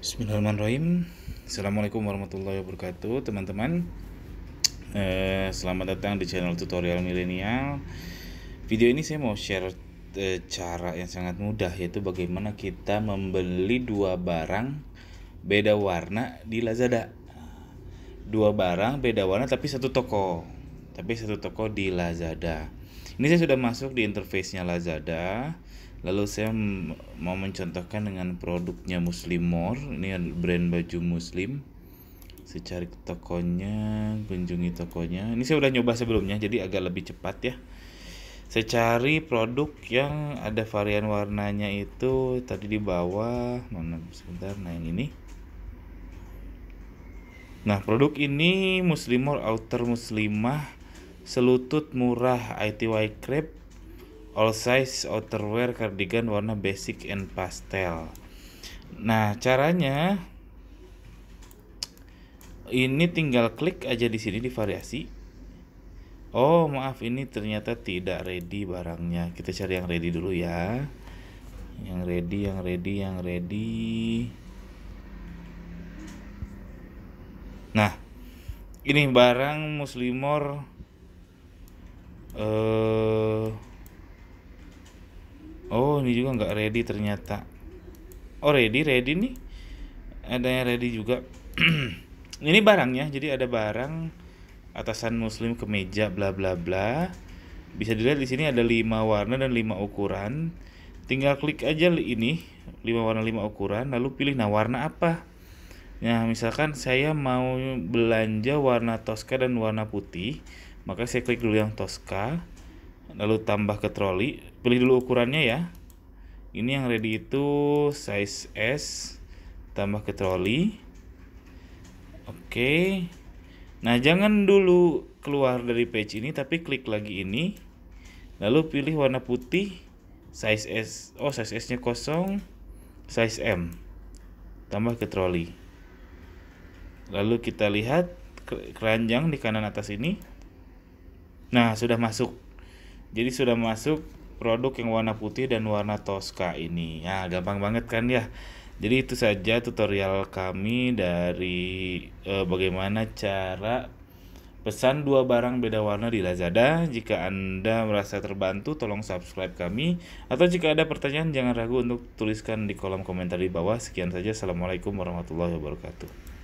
Bismillahirrahmanirrahim Assalamualaikum warahmatullahi wabarakatuh teman-teman eh, Selamat datang di channel tutorial milenial Video ini saya mau share eh, cara yang sangat mudah Yaitu bagaimana kita membeli dua barang beda warna di Lazada Dua barang beda warna tapi satu toko Tapi satu toko di Lazada Ini saya sudah masuk di interface-nya Lazada lalu saya mau mencontohkan dengan produknya Muslimor ini brand baju muslim saya cari tokonya kunjungi tokonya ini saya udah nyoba sebelumnya jadi agak lebih cepat ya saya cari produk yang ada varian warnanya itu tadi di bawah mana nah, sebentar nah yang ini nah produk ini muslimor outer muslimah selutut murah ITY crepe all size outerwear cardigan warna basic and pastel nah caranya ini tinggal klik aja di sini di variasi oh maaf ini ternyata tidak ready barangnya kita cari yang ready dulu ya yang ready yang ready yang ready Nah, ini barang muslimor eh uh, ini juga nggak ready ternyata oh ready ready nih ada yang ready juga ini barangnya jadi ada barang atasan muslim kemeja bla bla bla bisa dilihat di sini ada lima warna dan lima ukuran tinggal klik aja ini lima warna lima ukuran lalu pilih nah warna apa nah misalkan saya mau belanja warna Tosca dan warna putih maka saya klik dulu yang Tosca lalu tambah ke troli pilih dulu ukurannya ya ini yang ready itu size S tambah ke troli oke nah jangan dulu keluar dari page ini tapi klik lagi ini lalu pilih warna putih size S oh size S nya kosong size M tambah ke troli lalu kita lihat keranjang di kanan atas ini nah sudah masuk jadi sudah masuk produk yang warna putih dan warna toska ini. Ya, gampang banget kan ya. Jadi itu saja tutorial kami dari e, bagaimana cara pesan dua barang beda warna di Lazada. Jika Anda merasa terbantu, tolong subscribe kami. Atau jika ada pertanyaan, jangan ragu untuk tuliskan di kolom komentar di bawah. Sekian saja. Assalamualaikum warahmatullahi wabarakatuh.